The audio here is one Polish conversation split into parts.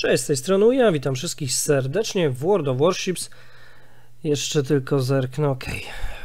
Cześć, z tej strony ja witam wszystkich serdecznie w World of Warships. Jeszcze tylko zerknę, ok.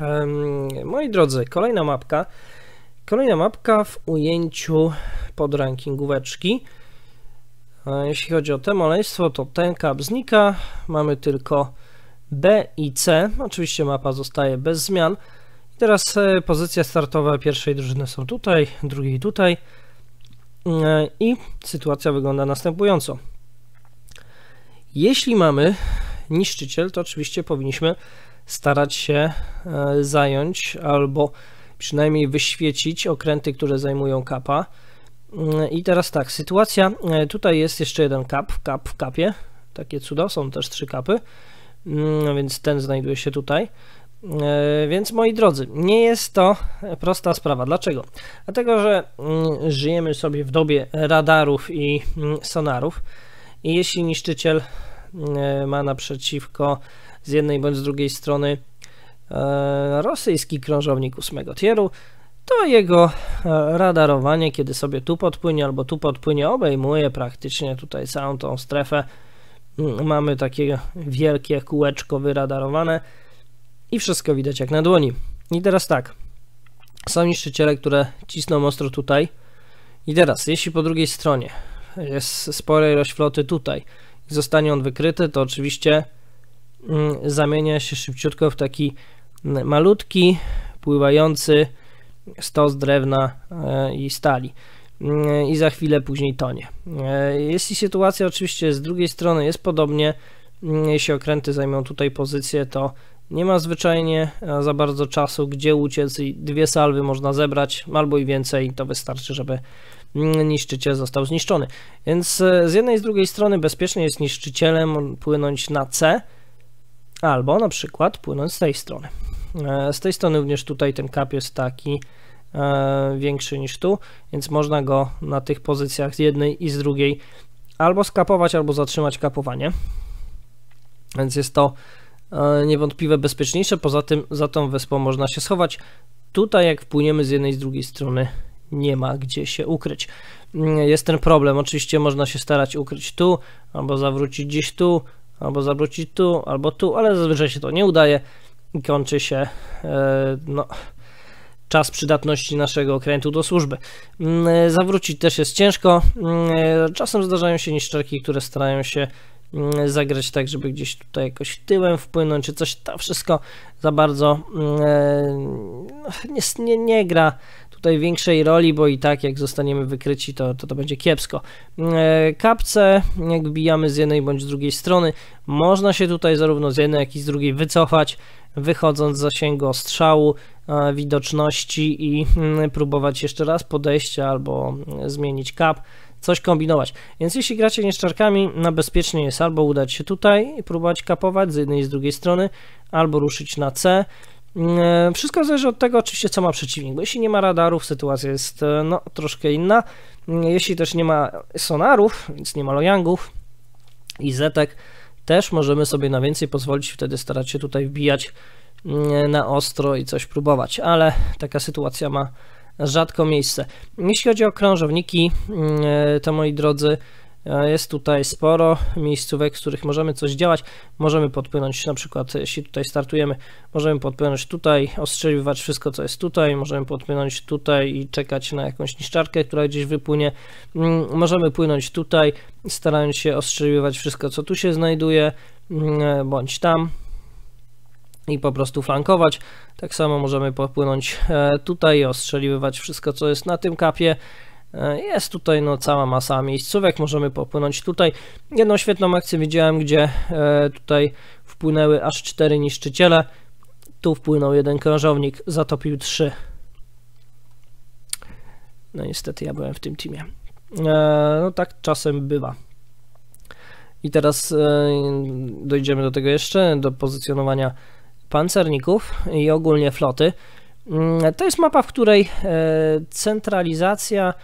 Um, moi drodzy, kolejna mapka. Kolejna mapka w ujęciu pod rankingóweczki. jeśli chodzi o te maleństwo, to ten kap znika. Mamy tylko B i C. Oczywiście mapa zostaje bez zmian. teraz e, pozycje startowe pierwszej drużyny są tutaj, drugiej tutaj. E, I sytuacja wygląda następująco. Jeśli mamy niszczyciel, to oczywiście powinniśmy starać się e, zająć albo przynajmniej wyświecić okręty, które zajmują kapa. Mm, I teraz tak, sytuacja, e, tutaj jest jeszcze jeden kap, kap w kapie, takie cuda, są też trzy kapy, no więc ten znajduje się tutaj. E, więc moi drodzy, nie jest to prosta sprawa. Dlaczego? Dlatego, że mm, żyjemy sobie w dobie radarów i sonarów. I jeśli niszczyciel e, ma naprzeciwko z jednej bądź z drugiej strony e, rosyjski krążownik ósmego tieru, to jego e, radarowanie, kiedy sobie tu podpłynie albo tu podpłynie, obejmuje praktycznie tutaj całą tą strefę. Mm, mamy takie wielkie kółeczko wyradarowane i wszystko widać jak na dłoni. I teraz tak, są niszczyciele, które cisną ostro tutaj. I teraz, jeśli po drugiej stronie jest spora ilość floty tutaj. Zostanie on wykryty, to oczywiście mm, zamienia się szybciutko w taki mm, malutki, pływający stos drewna e, i stali mm, i za chwilę później tonie. E, jeśli sytuacja oczywiście z drugiej strony jest podobnie, jeśli okręty zajmą tutaj pozycję, to nie ma zwyczajnie za bardzo czasu, gdzie uciec i dwie salwy można zebrać albo i więcej, to wystarczy, żeby Mm, niszczyciel został zniszczony. Więc e, z jednej i z drugiej strony bezpiecznie jest niszczycielem płynąć na C, albo na przykład płynąć z tej strony. E, z tej strony również tutaj ten kap jest taki e, większy niż tu, więc można go na tych pozycjach z jednej i z drugiej albo skapować, albo zatrzymać kapowanie. Więc jest to niewątpliwie bezpieczniejsze, poza tym za tą wyspą można się schować. Tutaj jak wpłyniemy z jednej i z drugiej strony nie ma gdzie się ukryć. Mm, jest ten problem. Oczywiście można się starać ukryć tu, albo zawrócić gdzieś tu, albo zawrócić tu, albo tu, ale zazwyczaj się to nie udaje i kończy się e, no, czas przydatności naszego okrętu do służby. Mm, e, zawrócić też jest ciężko. Mm, e, czasem zdarzają się niszczerki, które starają się zagrać tak, żeby gdzieś tutaj jakoś tyłem wpłynąć, czy coś, to wszystko za bardzo no, nie, nie, nie gra tutaj większej roli, bo i tak jak zostaniemy wykryci, to to, to będzie kiepsko. E, kapce, jak bijamy z jednej bądź z drugiej strony, można się tutaj zarówno z jednej, jak i z drugiej wycofać, wychodząc z zasięgu strzału, e, widoczności i mm, próbować jeszcze raz podejścia albo mm, zmienić kap coś kombinować. Więc jeśli gracie nieszczarkami, na bezpiecznie jest albo udać się tutaj i próbować kapować z jednej i z drugiej strony, albo ruszyć na C, Mm, e, wszystko zależy od tego oczywiście, co ma przeciwnik, bo jeśli nie ma radarów, sytuacja jest e, no, troszkę inna. Mm, jeśli też nie ma sonarów, więc nie ma lojangów i zetek, też możemy sobie na więcej pozwolić, wtedy starać się tutaj wbijać mm, e, na ostro i coś próbować, ale taka sytuacja ma rzadko miejsce. Jeśli chodzi o krążowniki, to moi drodzy, E, jest tutaj sporo miejscówek, z których możemy coś działać. Możemy podpłynąć, na przykład jeśli tutaj startujemy, możemy podpłynąć tutaj, ostrzeliwać wszystko, co jest tutaj, możemy podpłynąć tutaj i czekać na jakąś niszczarkę, która gdzieś wypłynie. Mm, możemy płynąć tutaj, starając się ostrzeliwać wszystko, co tu się znajduje, mm, e, bądź tam i po prostu flankować. Tak samo możemy popłynąć e, tutaj i ostrzeliwać wszystko, co jest na tym kapie. E, jest tutaj no, cała masa miejscówek, możemy popłynąć tutaj. Jedną świetną akcję widziałem, gdzie e, tutaj wpłynęły aż cztery niszczyciele. Tu wpłynął jeden krążownik, zatopił trzy. No niestety ja byłem w tym teamie. E, no tak czasem bywa. I teraz dojdziemy do tego jeszcze, do pozycjonowania pancerników i ogólnie floty. Mm, to jest mapa, w której centralizacja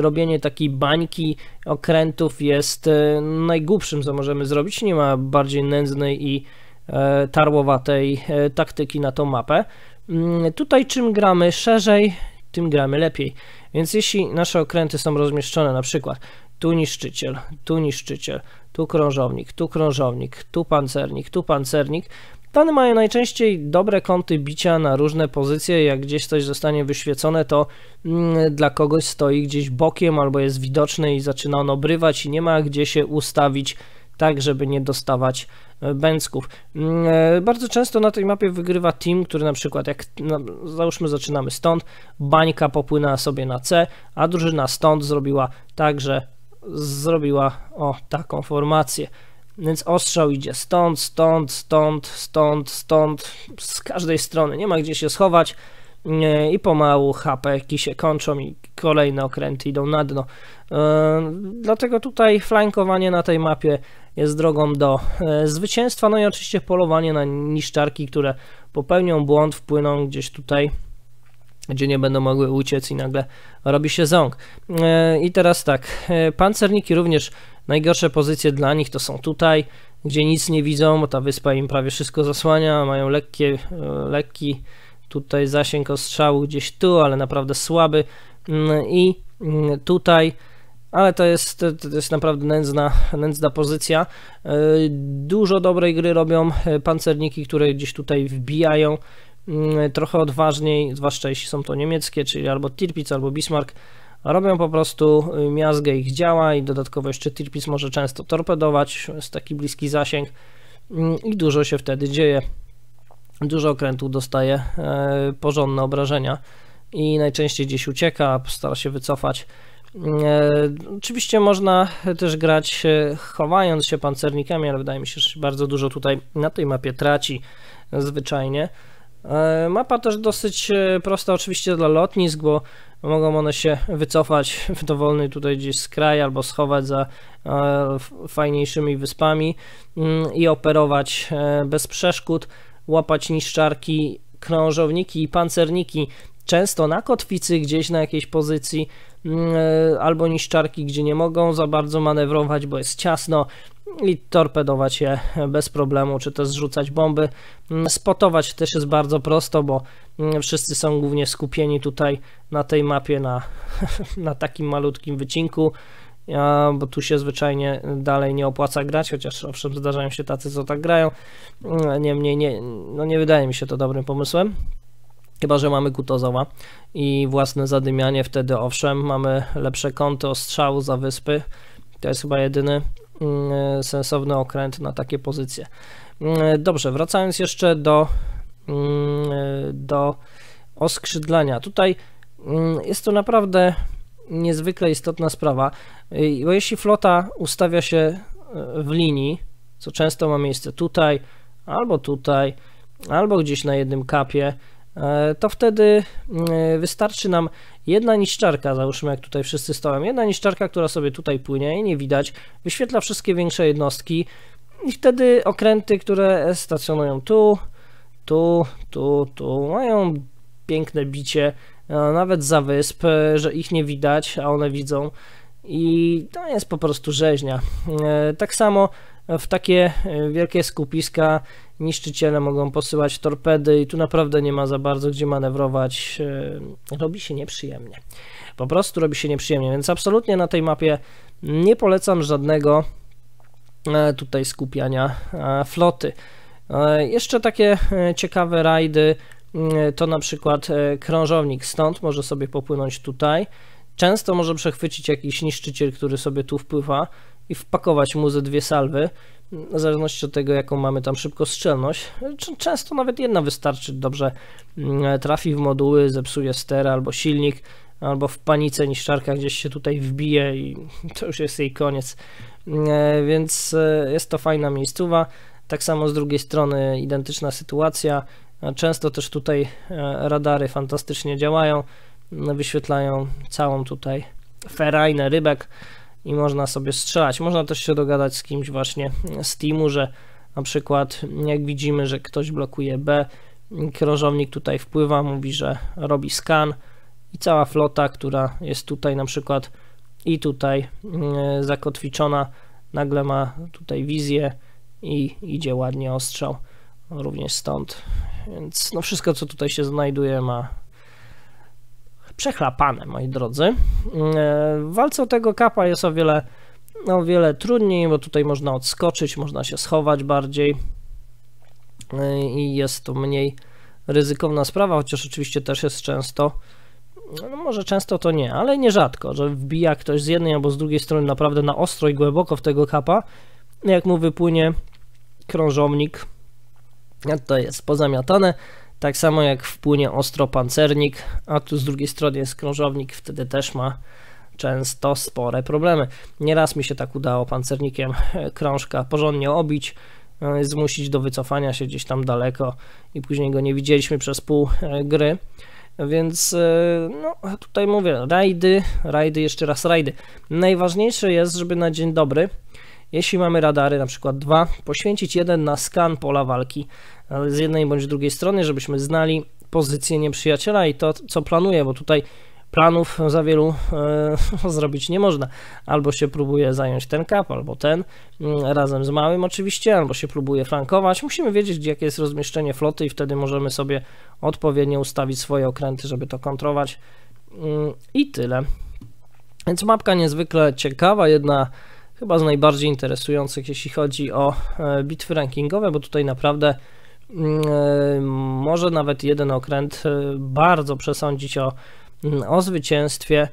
robienie takiej bańki okrętów jest e, najgłupszym, co możemy zrobić. Nie ma bardziej nędznej i e, tarłowatej e, taktyki na tą mapę. Mm, tutaj czym gramy szerzej, tym gramy lepiej. Więc jeśli nasze okręty są rozmieszczone na przykład tu niszczyciel, tu niszczyciel, tu krążownik, tu krążownik, tu pancernik, tu pancernik, Dane mają najczęściej dobre kąty bicia na różne pozycje, jak gdzieś coś zostanie wyświecone, to mm, dla kogoś stoi gdzieś bokiem albo jest widoczne i zaczyna on obrywać i nie ma gdzie się ustawić tak, żeby nie dostawać e, bęcków. Mm, e, bardzo często na tej mapie wygrywa team, który na przykład jak no, załóżmy zaczynamy stąd, bańka popłynęła sobie na C, a drużyna stąd zrobiła tak, że zrobiła o taką formację. Więc ostrzał idzie stąd, stąd, stąd, stąd, stąd, z każdej strony. Nie ma gdzie się schować i pomału hapeki się kończą i kolejne okręty idą na dno. E, dlatego tutaj flankowanie na tej mapie jest drogą do e, zwycięstwa, no i oczywiście polowanie na niszczarki, które popełnią błąd, wpłyną gdzieś tutaj gdzie nie będą mogły uciec i nagle robi się ząg. E, I teraz tak, e, pancerniki również najgorsze pozycje dla nich to są tutaj, gdzie nic nie widzą, bo ta wyspa im prawie wszystko zasłania, mają lekkie, e, lekki tutaj zasięg ostrzału gdzieś tu, ale naprawdę słaby mm, i mm, tutaj ale to jest, to jest naprawdę nędzna, nędzna pozycja. Dużo dobrej gry robią pancerniki, które gdzieś tutaj wbijają Mm, trochę odważniej, zwłaszcza jeśli są to niemieckie, czyli albo Tirpitz, albo Bismarck, robią po prostu y, miazgę ich działa i dodatkowo jeszcze Tirpitz może często torpedować, jest taki bliski zasięg mm, i dużo się wtedy dzieje. Dużo okrętów dostaje e, porządne obrażenia i najczęściej gdzieś ucieka, stara się wycofać. Mm, e, oczywiście można też grać e, chowając się pancernikami, ale wydaje mi się, że bardzo dużo tutaj na tej mapie traci zwyczajnie. E, Mapa też dosyć e, prosta oczywiście dla lotnisk, bo mogą one się wycofać w dowolny tutaj gdzieś skraj, albo schować za e, fajniejszymi wyspami mm, i operować bez przeszkód, łapać niszczarki, krążowniki i pancerniki często na kotwicy gdzieś na jakiejś pozycji mm, albo niszczarki, gdzie nie mogą za bardzo manewrować, bo jest ciasno i torpedować je bez problemu, czy też zrzucać bomby. Mm, spotować też jest bardzo prosto, bo mm, wszyscy są głównie skupieni tutaj na tej mapie, na, na takim malutkim wycinku, bo tu się zwyczajnie dalej nie opłaca grać, chociaż owszem zdarzają się tacy, co tak grają. Mm, niemniej nie, no nie wydaje mi się to dobrym pomysłem. Chyba, że mamy Kutozowa i własne zadymianie, wtedy owszem, mamy lepsze kąty ostrzału za wyspy. To jest chyba jedyny Mm, e, sensowny okręt na takie pozycje. Mm, e, dobrze, wracając jeszcze do, mm, e, do oskrzydlania. Tutaj jest to naprawdę niezwykle istotna sprawa, bo jeśli flota ustawia się w linii, co często ma miejsce tutaj, albo tutaj, albo gdzieś na jednym kapie, to wtedy wystarczy nam Jedna niszczarka, załóżmy jak tutaj wszyscy stoją, jedna niszczarka, która sobie tutaj płynie i nie widać, wyświetla wszystkie większe jednostki i wtedy okręty, które stacjonują tu, tu, tu, tu, mają piękne bicie, e, nawet za wysp, e, że ich nie widać, a one widzą i to jest po prostu rzeźnia. E, tak samo w takie wielkie skupiska niszczyciele mogą posyłać torpedy i tu naprawdę nie ma za bardzo gdzie manewrować. E, robi się nieprzyjemnie. Po prostu robi się nieprzyjemnie, więc absolutnie na tej mapie nie polecam żadnego e, tutaj skupiania e, floty. Jeszcze takie ciekawe rajdy to na przykład krążownik stąd może sobie popłynąć tutaj. Często może przechwycić jakiś niszczyciel, który sobie tu wpływa i wpakować mu ze dwie salwy, w zależności od tego, jaką mamy tam szybko strzelność. Często nawet jedna wystarczy, dobrze mm, trafi w moduły, zepsuje ster albo silnik, albo w panice niszczarka gdzieś się tutaj wbije i to już jest jej koniec. Mm, e, więc e, jest to fajna miejscowa. Tak samo z drugiej strony identyczna sytuacja. Często też tutaj e, radary fantastycznie działają, wyświetlają całą tutaj ferajnę rybek i można sobie strzelać. Można też się dogadać z kimś właśnie z teamu, że na przykład jak widzimy, że ktoś blokuje B, krążownik tutaj wpływa, mówi, że robi scan i cała flota, która jest tutaj na przykład i tutaj e, zakotwiczona, nagle ma tutaj wizję i idzie ładnie ostrzał również stąd. Więc no wszystko, co tutaj się znajduje, ma przechlapane, moi drodzy. E, w walce o tego kapa jest o wiele, o wiele trudniej, bo tutaj można odskoczyć, można się schować bardziej e, i jest to mniej ryzykowna sprawa, chociaż oczywiście też jest często, no może często to nie, ale nierzadko, że wbija ktoś z jednej albo z drugiej strony naprawdę na ostro i głęboko w tego kapa, jak mu wypłynie krążownik, to jest pozamiatane. Tak samo jak wpłynie ostro pancernik, a tu z drugiej strony jest krążownik, wtedy też ma często spore problemy. Nieraz mi się tak udało pancernikiem e, krążka porządnie obić, e, zmusić do wycofania się gdzieś tam daleko i później go nie widzieliśmy przez pół e, gry. Więc no, tutaj mówię, rajdy, rajdy, jeszcze raz rajdy. Najważniejsze jest, żeby na dzień dobry jeśli mamy radary, na przykład dwa, poświęcić jeden na skan pola walki z jednej bądź drugiej strony, żebyśmy znali pozycję nieprzyjaciela i to, co planuje, bo tutaj planów za wielu e, zrobić nie można. Albo się próbuje zająć ten kap, albo ten, mm, razem z małym oczywiście, albo się próbuje flankować. Musimy wiedzieć, gdzie jakie jest rozmieszczenie floty i wtedy możemy sobie odpowiednio ustawić swoje okręty, żeby to kontrolować. Mm, I tyle. Więc mapka niezwykle ciekawa, jedna chyba z najbardziej interesujących, jeśli chodzi o e, bitwy rankingowe, bo tutaj naprawdę mm, e, może nawet jeden okręt e, bardzo przesądzić o, mm, o zwycięstwie,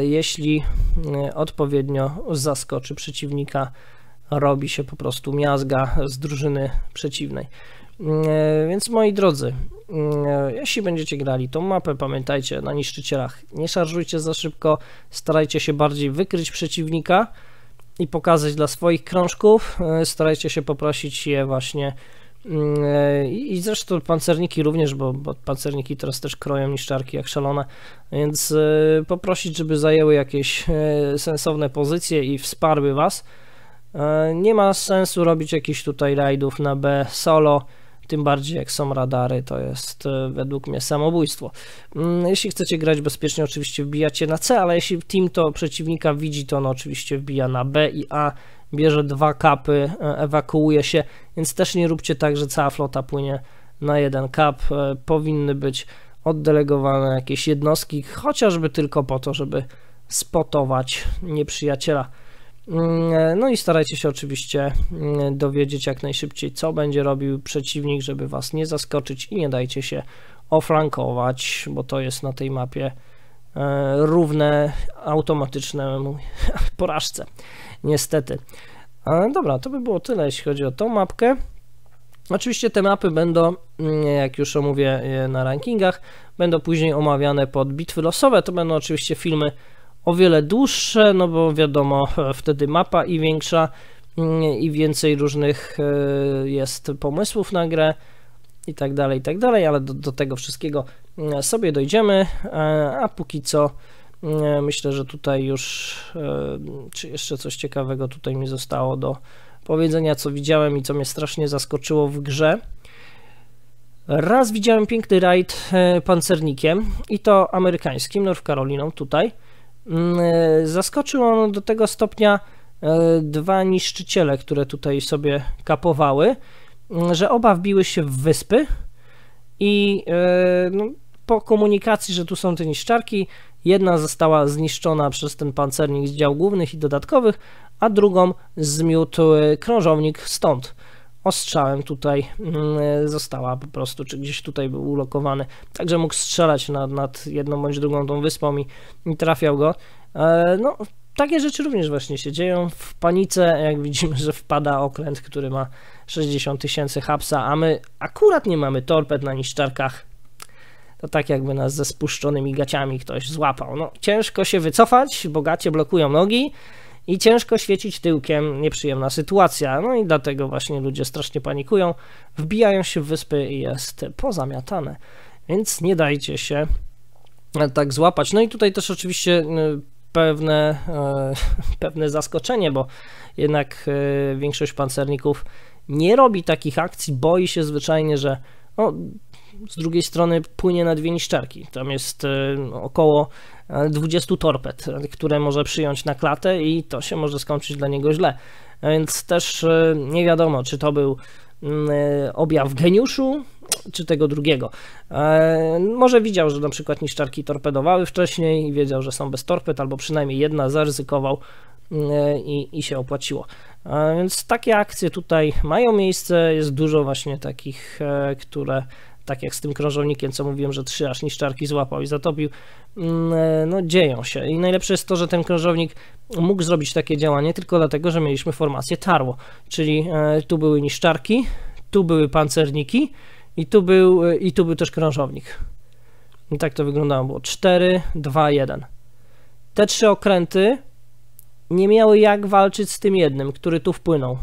jeśli odpowiednio zaskoczy przeciwnika, robi się po prostu miazga z drużyny przeciwnej. Mm, więc moi drodzy, jeśli będziecie grali tą mapę, pamiętajcie na niszczycielach, nie szarżujcie za szybko, starajcie się bardziej wykryć przeciwnika, i pokazać dla swoich krążków. E, starajcie się poprosić je właśnie mm, e, i zresztą pancerniki również, bo, bo, pancerniki teraz też kroją niszczarki jak szalone, więc e, poprosić, żeby zajęły jakieś sensowne pozycje i wsparły Was. Nie ma sensu robić jakichś tutaj rajdów na B solo, tym bardziej jak są radary, to jest e, według mnie samobójstwo. Mm, jeśli chcecie grać bezpiecznie, oczywiście wbijacie na C, ale jeśli team to przeciwnika widzi, to on oczywiście wbija na B i A, bierze dwa kapy, e, ewakuuje się, więc też nie róbcie tak, że cała flota płynie na jeden kap. E, powinny być oddelegowane jakieś jednostki, chociażby tylko po to, żeby spotować nieprzyjaciela. Mm, e, no i starajcie się oczywiście mm, dowiedzieć jak najszybciej, co będzie robił przeciwnik, żeby was nie zaskoczyć i nie dajcie się oflankować, bo to jest na tej mapie e, równe automatycznemu porażce, niestety. Dobra, to by było tyle, jeśli chodzi o tą mapkę. Oczywiście te mapy będą, mm, jak już omówię e, na rankingach, będą później omawiane pod bitwy losowe. To będą oczywiście filmy o wiele dłuższe, no bo wiadomo, wtedy mapa i większa mm, i więcej różnych e, jest pomysłów na grę i tak dalej, i tak dalej, ale do, do tego wszystkiego mm, sobie dojdziemy, e, a póki co mm, myślę, że tutaj już e, czy jeszcze coś ciekawego tutaj mi zostało do powiedzenia, co widziałem i co mnie strasznie zaskoczyło w grze. Raz widziałem piękny rajd pancernikiem i to amerykańskim, North Caroliną tutaj. Mm, e, zaskoczył on do tego stopnia e, dwa niszczyciele, które tutaj sobie kapowały, mm, że oba wbiły się w wyspy i e, no, po komunikacji, że tu są te niszczarki, jedna została zniszczona przez ten pancernik z dział głównych i dodatkowych, a drugą zmiótł krążownik stąd ostrzałem tutaj mm, e, została po prostu, czy gdzieś tutaj był ulokowany. Także mógł strzelać nad, nad jedną bądź drugą tą wyspą i, i trafiał go. E, no, takie rzeczy również właśnie się dzieją. W panice, jak widzimy, że wpada okręt, który ma 60 tysięcy hapsa, a my akurat nie mamy torped na niszczarkach. To tak jakby nas ze spuszczonymi gaciami ktoś złapał. No, ciężko się wycofać, bo blokują nogi i ciężko świecić tyłkiem, nieprzyjemna sytuacja. No i dlatego właśnie ludzie strasznie panikują, wbijają się w wyspy i jest pozamiatane. Więc nie dajcie się tak złapać. No i tutaj też oczywiście y, pewne, y, pewne zaskoczenie, bo jednak y, większość pancerników nie robi takich akcji, boi się zwyczajnie, że no, z drugiej strony płynie na dwie niszczarki. Tam jest e, około 20 e, torped, które może przyjąć na klatę i to się może skończyć dla niego źle. Więc też e, nie wiadomo, czy to był mm, objaw geniuszu, czy tego drugiego. Może widział, że na przykład niszczarki torpedowały wcześniej i wiedział, że są bez torped, albo przynajmniej jedna zaryzykował mm, i, i się opłaciło. Więc takie akcje tutaj mają miejsce, jest dużo właśnie takich, które tak jak z tym krążownikiem, co mówiłem, że trzy aż niszczarki złapał i zatopił, mm, e, no dzieją się. I najlepsze jest to, że ten krążownik mógł zrobić takie działanie tylko dlatego, że mieliśmy formację tarło, czyli e, tu były niszczarki, tu były pancerniki i tu był, e, i tu był też krążownik. I tak to wyglądało, było 4, 2, 1. Te trzy okręty nie miały jak walczyć z tym jednym, który tu wpłynął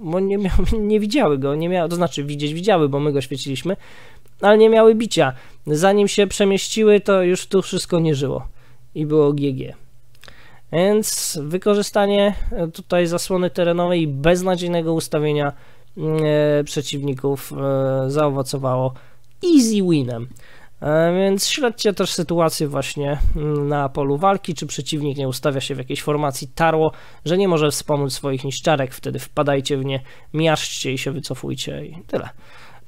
bo nie, nie widziały go, nie miały, to znaczy widzieć widziały, bo my go świeciliśmy, ale nie miały bicia. Zanim się przemieściły, to już tu wszystko nie żyło i było GG. Więc wykorzystanie e, tutaj zasłony terenowej i beznadziejnego ustawienia mm, e, przeciwników e, zaowocowało easy winem. E, więc śledźcie też sytuację właśnie mm, na polu walki, czy przeciwnik nie ustawia się w jakiejś formacji tarło, że nie może wspomóc swoich niszczarek, wtedy wpadajcie w nie, miażdżcie i się wycofujcie i tyle.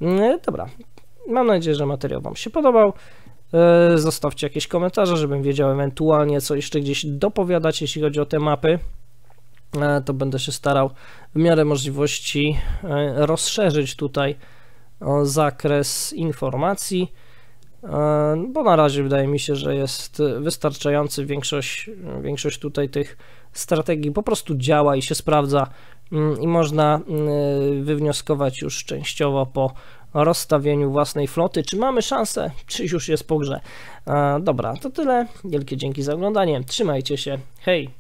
Mm, e, dobra, Mam nadzieję, że materiał Wam się podobał. E, zostawcie jakieś komentarze, żebym wiedział ewentualnie, co jeszcze gdzieś dopowiadać, jeśli chodzi o te mapy. E, to będę się starał w miarę możliwości e, rozszerzyć tutaj zakres informacji, bo na razie wydaje mi się, że jest wystarczający. Większość, większość tutaj tych strategii po prostu działa i się sprawdza, mm, i można mm, wywnioskować już częściowo po rozstawieniu własnej floty. Czy mamy szansę, czy już jest po grze? E, dobra, to tyle. Wielkie dzięki za oglądanie. Trzymajcie się. Hej!